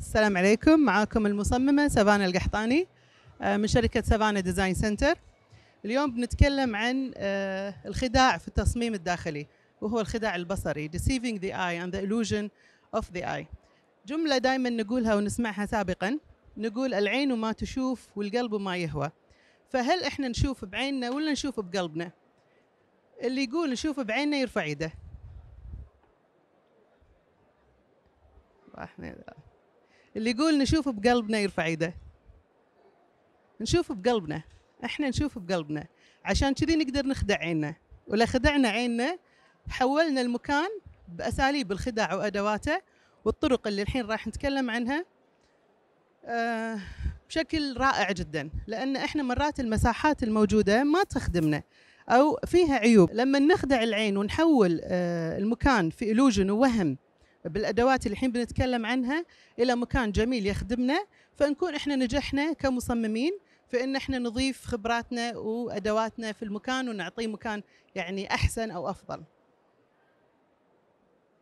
السلام عليكم معاكم المصممة سافانا القحطاني آه، من شركة سافانا ديزاين سنتر اليوم بنتكلم عن آه، الخداع في التصميم الداخلي وهو الخداع البصري deceiving the eye and the illusion of the eye جملة دائما نقولها ونسمعها سابقا نقول العين ما تشوف والقلب ما يهوى فهل احنا نشوف بعيننا ولا نشوف بقلبنا اللي يقول نشوف بعيننا يرفع يده واحد اللي يقول نشوف بقلبنا يرفع ايده نشوف بقلبنا احنا نشوف بقلبنا عشان كذي نقدر نخدع عيننا ولا خدعنا عيننا حولنا المكان باساليب الخداع وادواته والطرق اللي الحين راح نتكلم عنها آه، بشكل رائع جدا لان احنا مرات المساحات الموجوده ما تخدمنا او فيها عيوب لما نخدع العين ونحول آه، المكان في الوجن ووهم بالادوات اللي الحين بنتكلم عنها الى مكان جميل يخدمنا فنكون احنا نجحنا كمصممين في ان احنا نضيف خبراتنا وادواتنا في المكان ونعطيه مكان يعني احسن او افضل.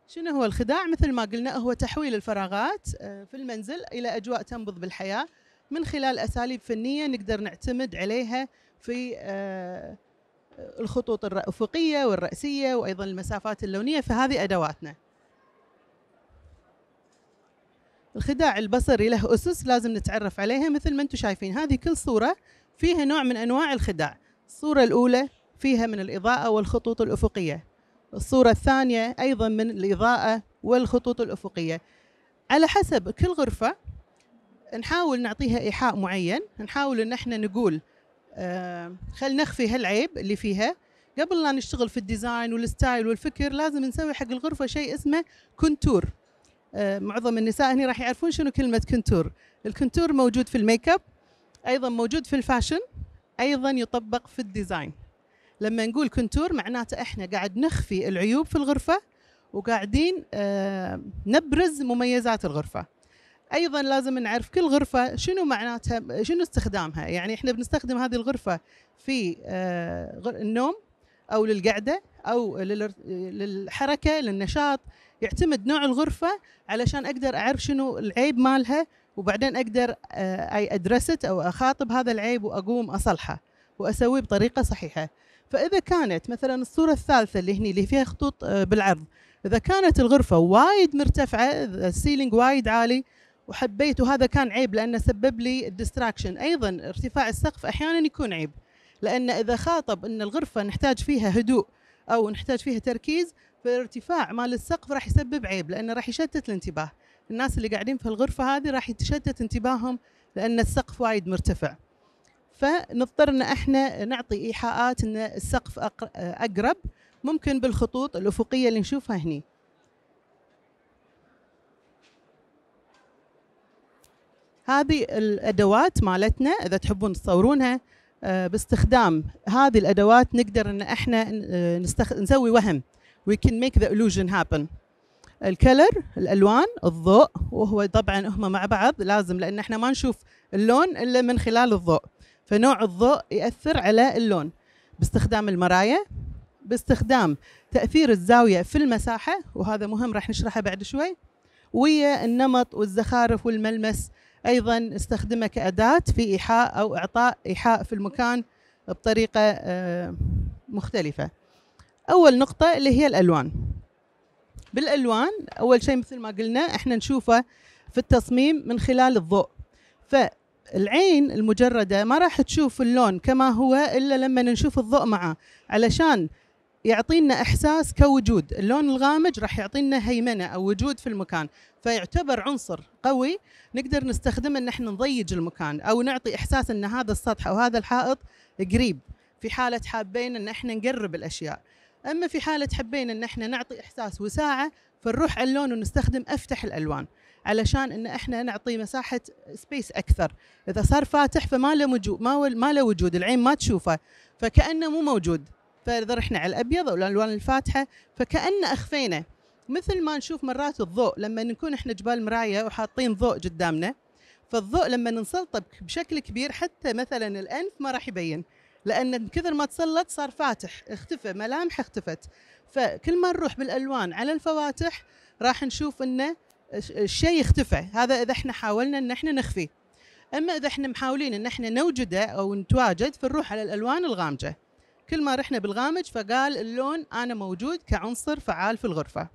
شنو هو الخداع؟ مثل ما قلنا هو تحويل الفراغات آه، في المنزل الى اجواء تنبض بالحياه من خلال اساليب فنيه نقدر نعتمد عليها في آه، الخطوط الافقيه والراسيه وايضا المسافات اللونيه فهذه ادواتنا. الخداع البصري له أسس لازم نتعرف عليها مثل ما أنتم شايفين هذه كل صورة فيها نوع من أنواع الخداع الصورة الأولى فيها من الإضاءة والخطوط الأفقية الصورة الثانية أيضا من الإضاءة والخطوط الأفقية على حسب كل غرفة نحاول نعطيها إيحاء معين نحاول أن احنا نقول آه خل نخفي هالعيب اللي فيها قبل لا نشتغل في الديزاين والستايل والفكر لازم نسوي حق الغرفة شيء اسمه كونتور آه، معظم النساء هنا راح يعرفون شنو كلمه كنتور الكنتور موجود في الميك اب ايضا موجود في الفاشن ايضا يطبق في الديزاين لما نقول كنتور معناته احنا قاعد نخفي العيوب في الغرفه وقاعدين آه، نبرز مميزات الغرفه ايضا لازم نعرف كل غرفه شنو معناتها شنو استخدامها يعني احنا بنستخدم هذه الغرفه في آه، النوم او للقعده او للحركه للنشاط يعتمد نوع الغرفه علشان اقدر اعرف شنو العيب مالها وبعدين اقدر اي آه، ادرست او اخاطب هذا العيب واقوم اصلحه واسويه بطريقه صحيحه فاذا كانت مثلا الصوره الثالثه اللي هني اللي فيها خطوط آه، بالعرض اذا كانت الغرفه وايد مرتفعه السيلينج وايد عالي وحبيت وهذا كان عيب لانه سبب لي الديستراكشن ايضا ارتفاع السقف احيانا يكون عيب لان اذا خاطب ان الغرفه نحتاج فيها هدوء او نحتاج فيها تركيز فالارتفاع مال السقف راح يسبب عيب لانه راح يشتت الانتباه الناس اللي قاعدين في الغرفه هذه راح يتشتت انتباههم لان السقف وايد مرتفع فنضطر ان احنا نعطي ايحاءات ان السقف اقرب ممكن بالخطوط الافقيه اللي نشوفها هني هذه الادوات مالتنا اذا تحبون تصورونها آه، باستخدام هذه الادوات نقدر ان احنا آه، نستخ... نسوي وهم وي كان ميك ذا illusion هابن الكلر الالوان الضوء وهو طبعا هم مع بعض لازم لان احنا ما نشوف اللون الا من خلال الضوء فنوع الضوء ياثر على اللون باستخدام المرايا باستخدام تاثير الزاويه في المساحه وهذا مهم راح نشرحه بعد شوي ويا النمط والزخارف والملمس ايضا استخدمه كاداه في ايحاء او اعطاء ايحاء في المكان بطريقه آه، مختلفه اول نقطه اللي هي الالوان بالالوان اول شيء مثل ما قلنا احنا نشوفه في التصميم من خلال الضوء فالعين المجرده ما راح تشوف اللون كما هو الا لما نشوف الضوء معه علشان يعطينا احساس كوجود اللون الغامج راح يعطينا هيمنه او وجود في المكان فيعتبر عنصر قوي نقدر نستخدمه ان احنا نضيج المكان او نعطي احساس ان هذا السطح او هذا الحائط قريب في حاله حابين ان احنا نقرب الاشياء اما في حاله حبينا ان احنا نعطي احساس وساعه فنروح على اللون ونستخدم افتح الالوان علشان ان احنا نعطي مساحه سبيس اكثر اذا صار فاتح فما له ما له وجود العين ما تشوفه فكانه مو موجود فاذا رحنا على الابيض او الالوان الفاتحه فكان اخفينا مثل ما نشوف مرات الضوء لما نكون احنا جبال مرايه وحاطين ضوء قدامنا فالضوء لما نسلطه بشكل كبير حتى مثلا الانف ما راح يبين لان كثر ما تسلط صار فاتح اختفى ملامح اختفت فكل ما نروح بالالوان على الفواتح راح نشوف انه الشيء اختفى هذا اذا احنا حاولنا ان احنا نخفيه اما اذا احنا محاولين ان احنا نوجده او نتواجد فنروح على الالوان الغامجه كل ما رحنا بالغامج فقال اللون أنا موجود كعنصر فعال في الغرفة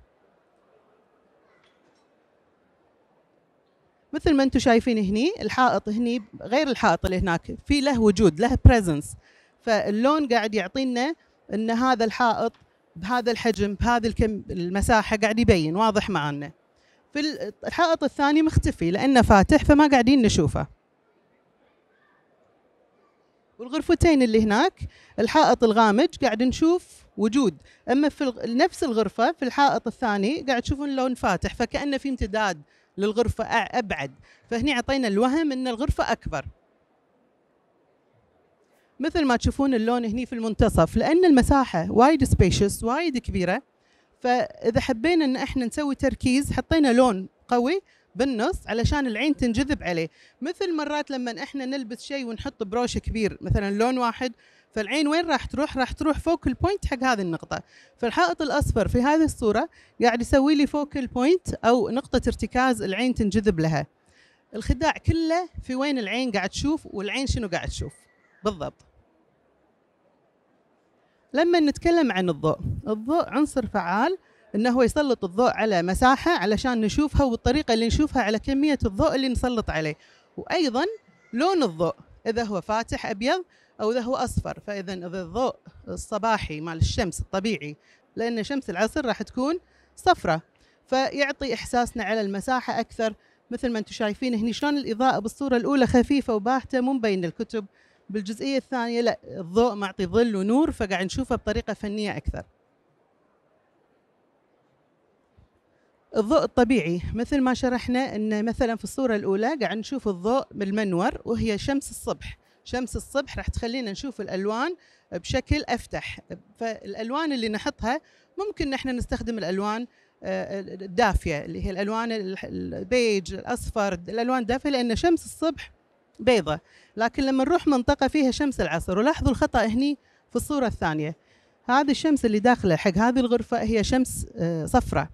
مثل ما انتم شايفين هني الحائط هني غير الحائط اللي هناك في له وجود له بريزنس فاللون قاعد يعطينا ان هذا الحائط بهذا الحجم بهذا الكم المساحه قاعد يبين واضح معنا في الحائط الثاني مختفي لانه فاتح فما قاعدين نشوفه والغرفتين اللي هناك الحائط الغامج قاعد نشوف وجود اما في نفس الغرفه في الحائط الثاني قاعد تشوفون لون فاتح فكانه في امتداد للغرفه ابعد فهني اعطينا الوهم ان الغرفه اكبر مثل ما تشوفون اللون هني في المنتصف لان المساحه وايد سبيشس وايد كبيره فاذا حبينا ان احنا نسوي تركيز حطينا لون قوي بالنص علشان العين تنجذب عليه مثل مرات لما احنا نلبس شيء ونحط بروش كبير مثلا لون واحد فالعين وين راح تروح راح تروح فوق البوينت حق هذه النقطة فالحائط الأصفر في هذه الصورة قاعد يسوي لي فوق البوينت أو نقطة ارتكاز العين تنجذب لها الخداع كله في وين العين قاعد تشوف والعين شنو قاعد تشوف بالضبط لما نتكلم عن الضوء الضوء عنصر فعال انه هو يسلط الضوء على مساحه علشان نشوفها والطريقه اللي نشوفها على كميه الضوء اللي نسلط عليه وايضا لون الضوء اذا هو فاتح ابيض او اذا هو اصفر فاذا اذا الضوء الصباحي مال الشمس الطبيعي لان شمس العصر راح تكون صفراء فيعطي احساسنا على المساحه اكثر مثل ما انتم شايفين هنا شلون الاضاءه بالصوره الاولى خفيفه وباهته مو بين الكتب بالجزئيه الثانيه لا الضوء معطي ظل ونور فقاعد نشوفه بطريقه فنيه اكثر الضوء الطبيعي مثل ما شرحنا ان مثلا في الصوره الاولى قاعد نشوف الضوء بالمنور وهي شمس الصبح شمس الصبح راح تخلينا نشوف الالوان بشكل افتح فالالوان اللي نحطها ممكن نحن نستخدم الالوان آه، الدافيه اللي هي الالوان البيج الاصفر الالوان الدافيه لان شمس الصبح بيضة لكن لما نروح منطقة فيها شمس العصر ولاحظوا الخطأ هني في الصورة الثانية هذه الشمس اللي داخلة حق هذه الغرفة هي شمس آه، صفراء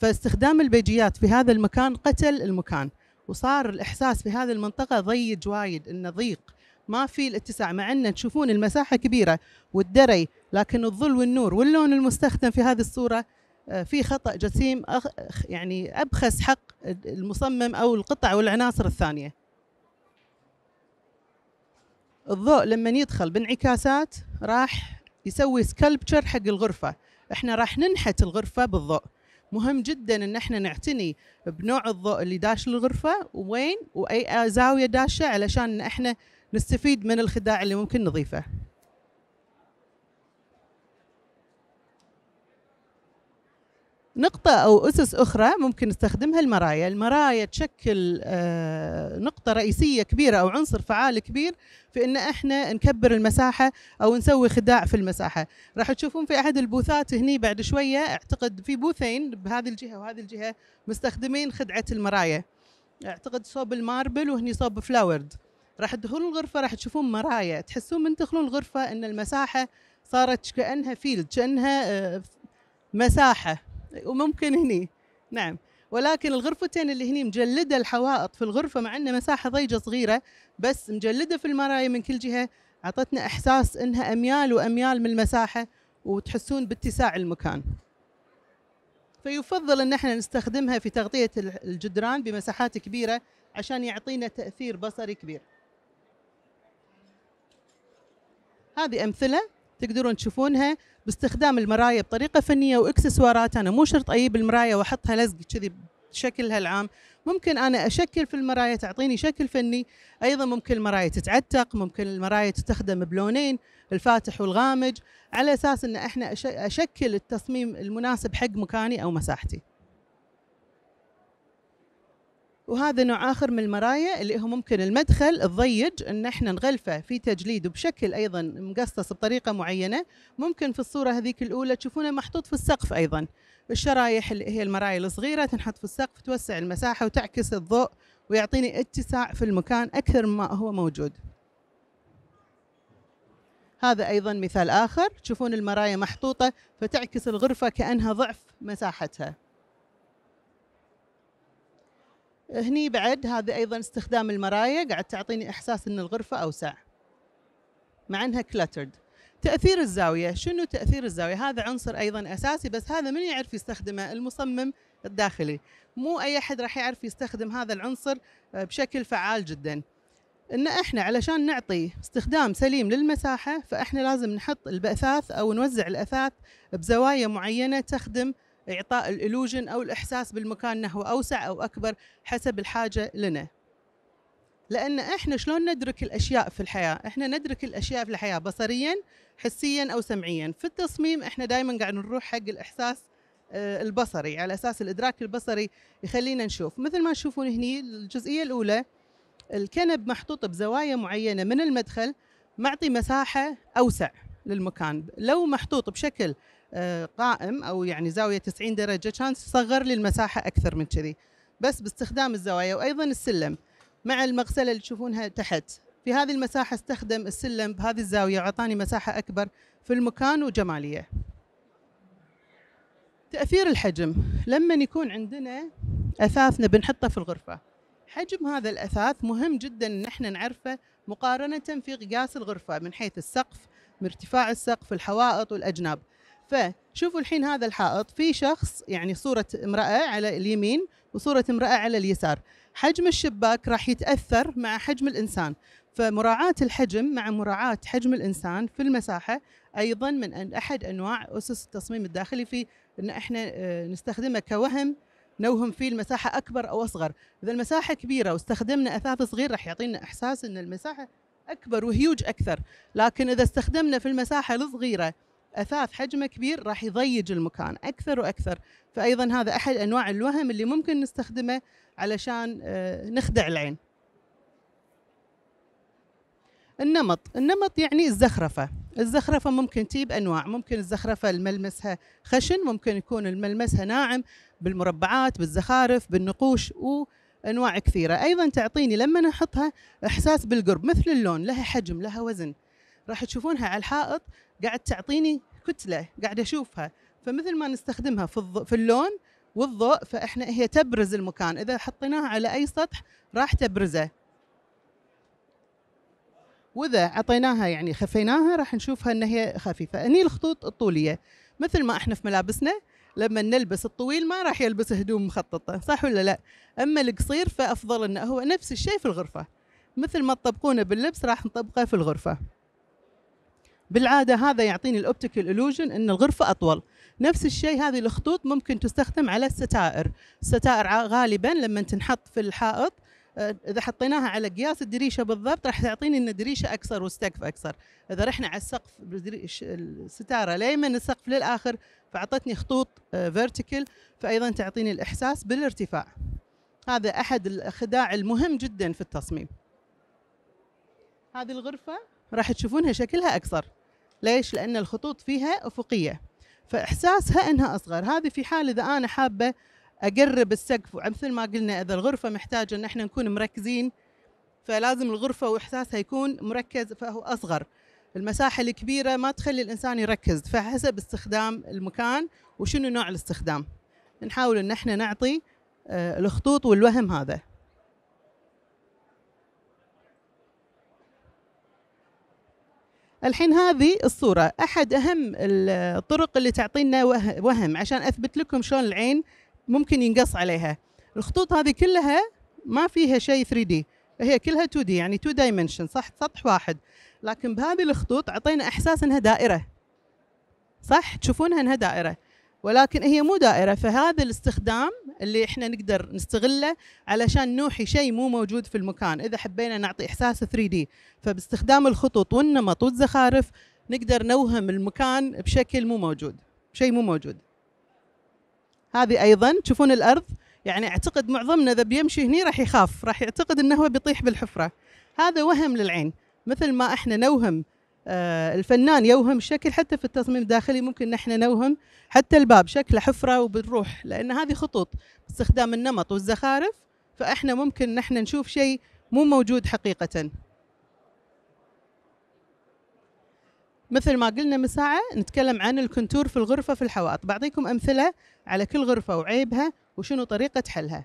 فاستخدام البيجيات في هذا المكان قتل المكان وصار الاحساس في هذه المنطقه ضيج وايد انه ضيق ما في الاتساع مع ان تشوفون المساحه كبيره والدري لكن الظل والنور واللون المستخدم في هذه الصوره آه، في خطا جسيم يعني ابخس حق المصمم او القطع والعناصر الثانيه الضوء لما يدخل بانعكاسات راح يسوي سكلبتشر حق الغرفه احنا راح ننحت الغرفه بالضوء مهم جدا ان احنا نعتني بنوع الضوء اللي داش الغرفه وين واي زاويه داشه علشان احنا نستفيد من الخداع اللي ممكن نضيفه نقطة أو أسس أخرى ممكن نستخدمها المرايا المرايا تشكل آه، نقطة رئيسية كبيرة أو عنصر فعال كبير في أن إحنا نكبر المساحة أو نسوي خداع في المساحة راح تشوفون في أحد البوثات هني بعد شوية أعتقد في بوثين بهذه الجهة وهذه الجهة مستخدمين خدعة المرايا أعتقد صوب الماربل وهني صوب فلاورد راح تدخلون الغرفة راح تشوفون مرايا تحسون من تدخلون الغرفة أن المساحة صارت كأنها فيلد كأنها آه، مساحة وممكن هني نعم ولكن الغرفتين اللي هني مجلده الحوائط في الغرفه مع انه مساحه ضيقه صغيره بس مجلده في المرايا من كل جهه اعطتنا احساس انها اميال واميال من المساحه وتحسون باتساع المكان فيفضل ان احنا نستخدمها في تغطيه الجدران بمساحات كبيره عشان يعطينا تاثير بصري كبير هذه امثله تقدرون تشوفونها باستخدام المرايا بطريقه فنيه واكسسوارات انا مو شرط اجيب المرايا واحطها لزق كذي شكلها العام ممكن انا اشكل في المرايا تعطيني شكل فني ايضا ممكن المرايا تتعتق ممكن المرايا تستخدم بلونين الفاتح والغامج على اساس ان احنا اشكل التصميم المناسب حق مكاني او مساحتي وهذا نوع اخر من المرايا اللي هو ممكن المدخل الضيج ان احنا نغلفه في تجليد وبشكل ايضا مقصص بطريقه معينه ممكن في الصوره هذيك الاولى تشوفونه محطوط في السقف ايضا الشرايح اللي هي المرايا الصغيره تنحط في السقف توسع المساحه وتعكس الضوء ويعطيني اتساع في المكان اكثر مما هو موجود هذا ايضا مثال اخر تشوفون المرايا محطوطه فتعكس الغرفه كانها ضعف مساحتها هني بعد هذا أيضا استخدام المرايا قاعد تعطيني إحساس أن الغرفة أوسع مع أنها كلترد تأثير الزاوية شنو تأثير الزاوية هذا عنصر أيضا أساسي بس هذا من يعرف يستخدمه المصمم الداخلي مو أي أحد راح يعرف يستخدم هذا العنصر بشكل فعال جدا ان احنا علشان نعطي استخدام سليم للمساحه فاحنا لازم نحط البأثاث او نوزع الاثاث بزوايا معينه تخدم إعطاء الإلوجن أو الإحساس بالمكان نحو أوسع أو أكبر حسب الحاجة لنا لأن إحنا شلون ندرك الأشياء في الحياة إحنا ندرك الأشياء في الحياة بصريا حسيا أو سمعيا في التصميم إحنا دائما قاعد نروح حق الإحساس آه، البصري على أساس الإدراك البصري يخلينا نشوف مثل ما تشوفون هنا الجزئية الأولى الكنب محطوط بزوايا معينة من المدخل معطي مساحة أوسع للمكان لو محطوط بشكل قائم او يعني زاويه 90 درجه كان صغر لي المساحه اكثر من كذي بس باستخدام الزوايا وايضا السلم مع المغسله اللي تشوفونها تحت في هذه المساحه استخدم السلم بهذه الزاويه واعطاني مساحه اكبر في المكان وجماليه تاثير الحجم لما يكون عندنا اثاثنا بنحطه في الغرفه حجم هذا الاثاث مهم جدا ان احنا نعرفه مقارنه في قياس الغرفه من حيث السقف ارتفاع السقف الحوائط والاجناب فشوفوا الحين هذا الحائط في شخص يعني صورة امرأة على اليمين وصورة امرأة على اليسار حجم الشباك راح يتأثر مع حجم الإنسان فمراعاة الحجم مع مراعاة حجم الإنسان في المساحة أيضا من أن أحد أنواع أسس التصميم الداخلي في أن إحنا آه، نستخدمه كوهم نوهم فيه المساحة أكبر أو أصغر إذا المساحة كبيرة واستخدمنا أثاث صغير راح يعطينا إحساس أن المساحة أكبر وهيوج أكثر لكن إذا استخدمنا في المساحة الصغيرة اثاث حجمه كبير راح يضيج المكان اكثر واكثر فايضا هذا احد انواع الوهم اللي ممكن نستخدمه علشان آه، نخدع العين النمط النمط يعني الزخرفة الزخرفة ممكن تجيب أنواع ممكن الزخرفة الملمسها خشن ممكن يكون الملمسها ناعم بالمربعات بالزخارف بالنقوش وأنواع كثيرة أيضا تعطيني لما نحطها إحساس بالقرب مثل اللون لها حجم لها وزن راح تشوفونها على الحائط قاعد تعطيني كتله قاعد اشوفها فمثل ما نستخدمها في, الض... في اللون والضوء فاحنا هي تبرز المكان اذا حطيناها على اي سطح راح تبرزه واذا اعطيناها يعني خفيناها راح نشوفها ان هي خفيفه هني الخطوط الطوليه مثل ما احنا في ملابسنا لما نلبس الطويل ما راح يلبس هدوم مخططه صح ولا لا اما القصير فافضل انه هو نفس الشيء في الغرفه مثل ما تطبقونه باللبس راح نطبقه في الغرفه بالعاده هذا يعطيني الاوبتيكال الوجن ان الغرفه اطول نفس الشيء هذه الخطوط ممكن تستخدم على الستائر الستائر غالبا لما تنحط في الحائط آه، اذا حطيناها على قياس الدريشه بالضبط راح تعطيني ان الدريشه اكثر والسقف اكثر اذا رحنا على السقف الستاره ليمن السقف للاخر فاعطتني خطوط فيرتيكال آه، فايضا تعطيني الاحساس بالارتفاع هذا احد الخداع المهم جدا في التصميم هذه الغرفه راح تشوفونها شكلها أقصر ليش؟ لأن الخطوط فيها أفقية فإحساسها أنها أصغر هذه في حال إذا أنا حابة أقرب السقف ومثل ما قلنا إذا الغرفة محتاجة أن احنا نكون مركزين فلازم الغرفة وإحساسها يكون مركز فهو أصغر المساحة الكبيرة ما تخلي الإنسان يركز فحسب استخدام المكان وشنو نوع الاستخدام نحاول أن احنا نعطي آه، الخطوط والوهم هذا الحين هذه الصورة أحد أهم الطرق اللي تعطينا وهم عشان أثبت لكم شلون العين ممكن ينقص عليها الخطوط هذه كلها ما فيها شيء 3 d هي كلها 2 d يعني 2 دايمنشن صح سطح واحد لكن بهذه الخطوط أعطينا إحساس أنها دائرة صح تشوفونها أنها دائرة ولكن هي مو دائره فهذا الاستخدام اللي احنا نقدر نستغله علشان نوحي شيء مو موجود في المكان اذا حبينا نعطي احساس 3 دي فباستخدام الخطوط والنمط والزخارف نقدر نوهم المكان بشكل مو موجود شيء مو موجود هذه ايضا تشوفون الارض يعني اعتقد معظمنا اذا بيمشي هني راح يخاف راح يعتقد انه هو بيطيح بالحفره هذا وهم للعين مثل ما احنا نوهم آه، الفنان يوهم شكل حتى في التصميم الداخلي ممكن نحن نوهم حتى الباب شكله حفرة وبنروح لأن هذه خطوط باستخدام النمط والزخارف فإحنا ممكن نحن نشوف شيء مو موجود حقيقة مثل ما قلنا من ساعة نتكلم عن الكنتور في الغرفة في الحوائط بعطيكم أمثلة على كل غرفة وعيبها وشنو طريقة حلها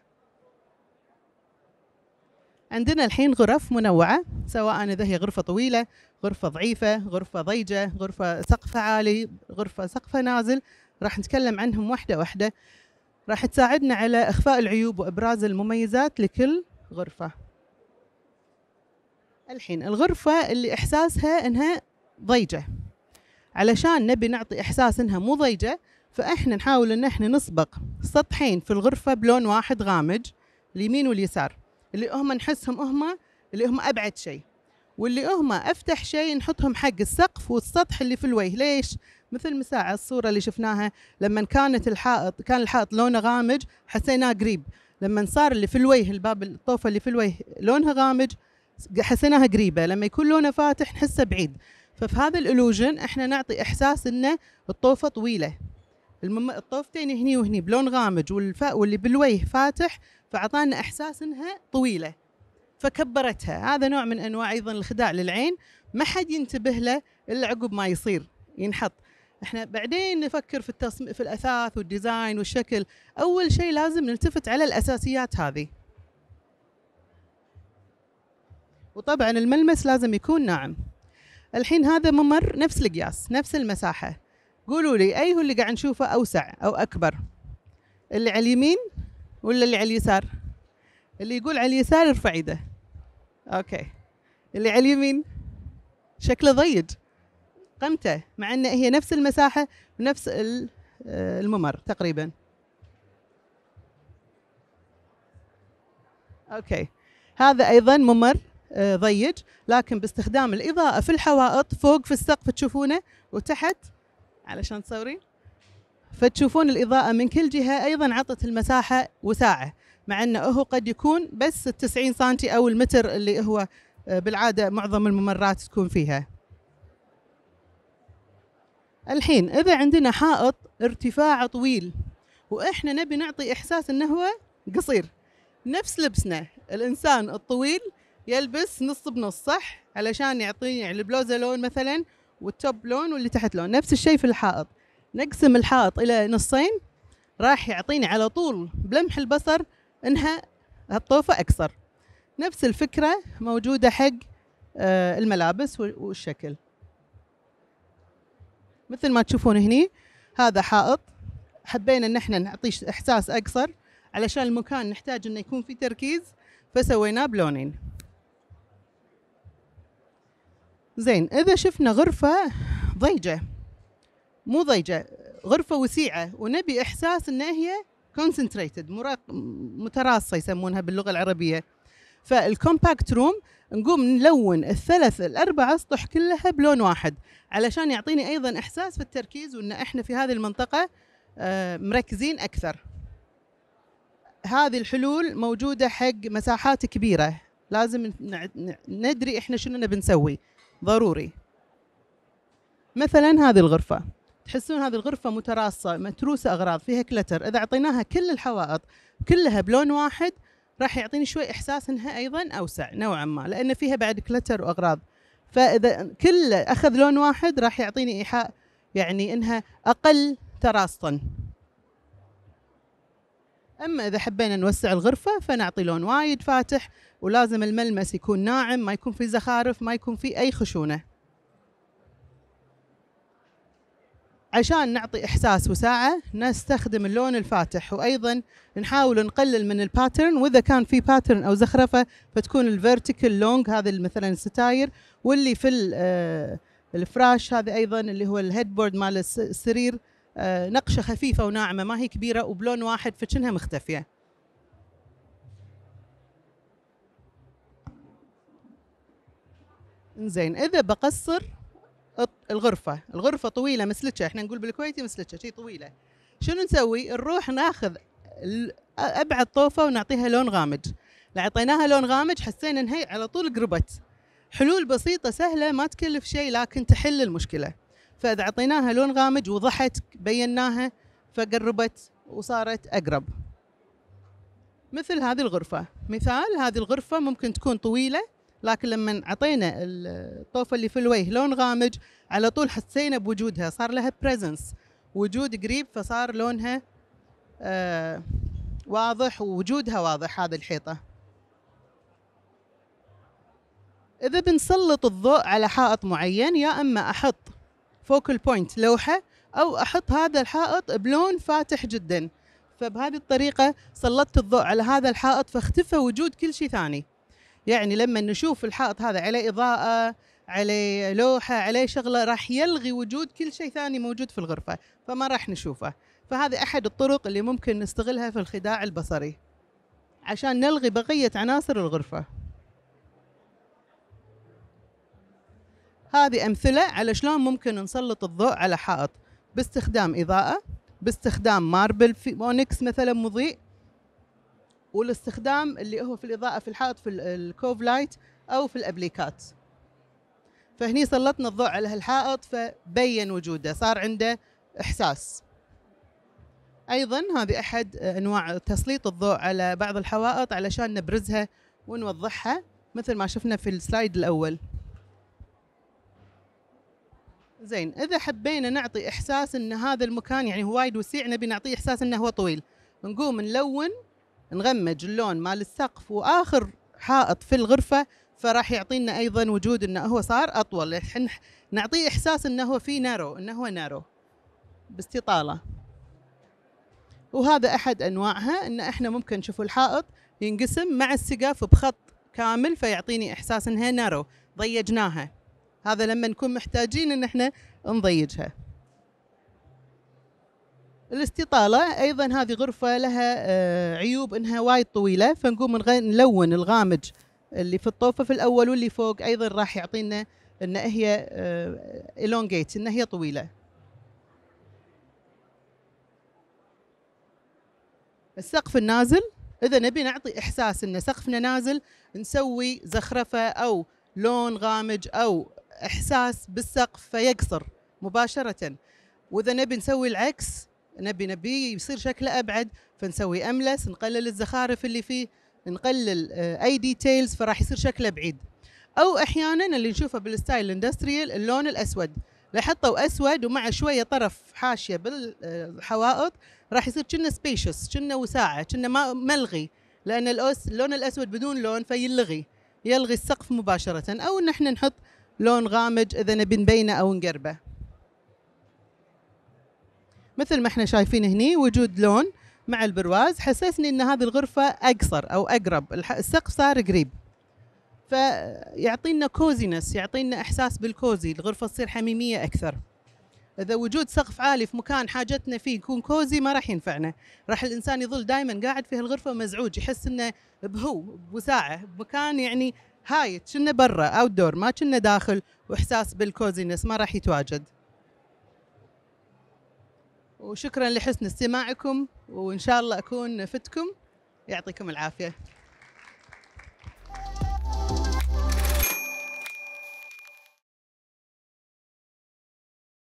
عندنا الحين غرف منوعة سواء إذا هي غرفة طويلة غرفة ضعيفة غرفة ضيجة غرفة سقفها عالي غرفة سقفها نازل راح نتكلم عنهم واحدة واحدة راح تساعدنا على إخفاء العيوب وإبراز المميزات لكل غرفة الحين الغرفة اللي إحساسها إنها ضيجة علشان نبي نعطي إحساس إنها مو ضيجة فإحنا نحاول إن إحنا نسبق سطحين في الغرفة بلون واحد غامج اليمين واليسار اللي هم نحسهم هم اللي هم ابعد شيء واللي هم افتح شيء نحطهم حق السقف والسطح اللي في الوجه ليش مثل مساعة الصورة اللي شفناها لما كانت الحائط كان الحائط لونه غامج حسيناه قريب لما صار اللي في الوجه الباب الطوفة اللي في الوجه لونها غامج حسيناها قريبة لما يكون لونه فاتح نحسه بعيد ففي هذا الالوجن احنا نعطي احساس ان الطوفة طويلة الطوفتين هني وهني بلون غامج واللي بالوجه فاتح فاعطانا احساس انها طويله فكبرتها هذا نوع من انواع ايضا الخداع للعين ما حد ينتبه له الا عقب ما يصير ينحط احنا بعدين نفكر في التصميم في الاثاث والديزاين والشكل اول شيء لازم نلتفت على الاساسيات هذه وطبعا الملمس لازم يكون ناعم الحين هذا ممر نفس القياس نفس المساحه قولوا لي اي هو اللي قاعد نشوفه اوسع او اكبر اللي على اليمين ولا اللي على اليسار اللي يقول على اليسار يرفع ايده اوكي اللي على اليمين شكله ضيق قمته مع ان هي نفس المساحه ونفس آه، الممر تقريبا اوكي هذا ايضا ممر آه، ضيق لكن باستخدام الاضاءه في الحوائط فوق في السقف تشوفونه وتحت علشان تصورين فتشوفون الإضاءة من كل جهة أيضا عطت المساحة وساعة مع أنه هو قد يكون بس 90 سنتي أو المتر اللي هو آه، بالعادة معظم الممرات تكون فيها الحين إذا عندنا حائط ارتفاعه طويل وإحنا نبي نعطي إحساس أنه هو قصير نفس لبسنا الإنسان الطويل يلبس نص بنص صح علشان يعطيني يعني البلوزة لون مثلا والتوب لون واللي تحت لون نفس الشيء في الحائط نقسم الحائط إلى نصين راح يعطيني على طول بلمح البصر إنها هالطوفة أقصر نفس الفكرة موجودة حق آه، الملابس والشكل مثل ما تشوفون هني هذا حائط حبينا ان احنا نعطيه احساس اقصر علشان المكان نحتاج انه يكون فيه تركيز فسويناه بلونين زين اذا شفنا غرفة ضيجة مو ضيجه غرفه وسيعه ونبي احساس ان هي كونسنتريتد متراصه يسمونها باللغه العربيه فالكومباكت روم نقوم نلون الثلاث الاربع اسطح كلها بلون واحد علشان يعطيني ايضا احساس في التركيز وان احنا في هذه المنطقه آه، مركزين اكثر هذه الحلول موجوده حق مساحات كبيره لازم ندري احنا شنو نبي نسوي ضروري مثلا هذه الغرفه تحسون هذه الغرفة متراصة متروسة أغراض فيها كلتر إذا أعطيناها كل الحوائط كلها بلون واحد راح يعطيني شوي إحساس أنها أيضا أوسع نوعا ما لأن فيها بعد كلتر وأغراض فإذا كل أخذ لون واحد راح يعطيني إيحاء يعني أنها أقل تراصا أما إذا حبينا نوسع الغرفة فنعطي لون وايد فاتح ولازم الملمس يكون ناعم ما يكون في زخارف ما يكون في أي خشونة عشان نعطي إحساس وساعة نستخدم اللون الفاتح وأيضا نحاول نقلل من الباترن وإذا كان في باترن أو زخرفة فتكون الفيرتيكال لونج هذه مثلا الستاير واللي في الفراش آه، هذا أيضا اللي هو الهيد بورد مال السرير آه، نقشة خفيفة وناعمة ما هي كبيرة وبلون واحد فكنها مختفية زين اذا بقصر الغرفه الغرفه طويله مسلكه احنا نقول بالكويتي مسلكه شيء طويله شنو نسوي نروح ناخذ ابعد طوفه ونعطيها لون غامج اعطيناها لون غامج حسينا ان هي على طول قربت حلول بسيطه سهله ما تكلف شيء لكن تحل المشكله فاذا اعطيناها لون غامج وضحت بيناها فقربت وصارت اقرب مثل هذه الغرفه مثال هذه الغرفه ممكن تكون طويله لكن لما عطينا الطوفه اللي في الوجه لون غامج على طول حسينا بوجودها صار لها بريزنس وجود قريب فصار لونها آه، واضح ووجودها واضح هذه الحيطه اذا بنسلط الضوء على حائط معين يا اما احط فوكل بوينت لوحه او احط هذا الحائط بلون فاتح جدا فبهذه الطريقه سلطت الضوء على هذا الحائط فاختفى وجود كل شيء ثاني يعني لما نشوف الحائط هذا عليه إضاءة عليه لوحة عليه شغلة راح يلغي وجود كل شيء ثاني موجود في الغرفة فما راح نشوفه فهذه أحد الطرق اللي ممكن نستغلها في الخداع البصري عشان نلغي بقية عناصر الغرفة هذه أمثلة على شلون ممكن نسلط الضوء على حائط باستخدام إضاءة باستخدام ماربل في اونكس مثلا مضيء والاستخدام اللي هو في الاضاءه في الحائط في الكوف لايت او في الابليكات فهني سلطنا الضوء على هالحائط فبين وجوده صار عنده احساس ايضا هذه احد انواع تسليط الضوء على بعض الحوائط علشان نبرزها ونوضحها مثل ما شفنا في السلايد الاول زين اذا حبينا نعطي احساس ان هذا المكان يعني هو وايد وسيع نبي نعطيه احساس انه هو طويل نقوم نلون نغمج اللون مال السقف واخر حائط في الغرفه فراح يعطينا ايضا وجود انه هو صار اطول الحين نعطيه احساس انه هو في نارو انه هو نارو باستطاله وهذا احد انواعها ان احنا ممكن نشوف الحائط ينقسم مع السقف بخط كامل فيعطيني احساس انها نارو ضيجناها هذا لما نكون محتاجين ان احنا نضيجها الاستطالة أيضا هذه غرفة لها آه، عيوب أنها وايد طويلة فنقوم نلون الغامج اللي في الطوفة في الأول واللي فوق أيضا راح يعطينا أن هي آه، elongate أن هي طويلة السقف النازل إذا نبي نعطي إحساس أن سقفنا نازل نسوي زخرفة أو لون غامج أو إحساس بالسقف فيقصر مباشرة وإذا نبي نسوي العكس نبي نبي يصير شكله ابعد فنسوي املس نقلل الزخارف اللي فيه نقلل آه، اي ديتيلز فراح يصير شكله بعيد او احيانا اللي نشوفه بالستايل الاندستريال اللون الاسود لحطوا اسود ومع شويه طرف حاشيه بالحوائط راح يصير كنا سبيشس كنا وساعه كنا ملغي لان الأس اللون الاسود بدون لون فيلغي يلغي السقف مباشره او ان احنا نحط لون غامج اذا نبي نبينه او نقربه مثل ما احنا شايفين هني وجود لون مع البرواز حسسني ان هذه الغرفه اقصر او اقرب السقف صار قريب فيعطينا كوزينس يعطينا احساس بالكوزي الغرفه تصير حميميه اكثر اذا وجود سقف عالي في مكان حاجتنا فيه يكون كوزي ما راح ينفعنا راح الانسان يظل دائما قاعد في هالغرفه مزعوج يحس انه بهو بوساعه بمكان يعني هايت كنا برا اوت دور ما كنا داخل واحساس بالكوزينس ما راح يتواجد وشكرا لحسن استماعكم وإن شاء الله أكون فتكم يعطيكم العافية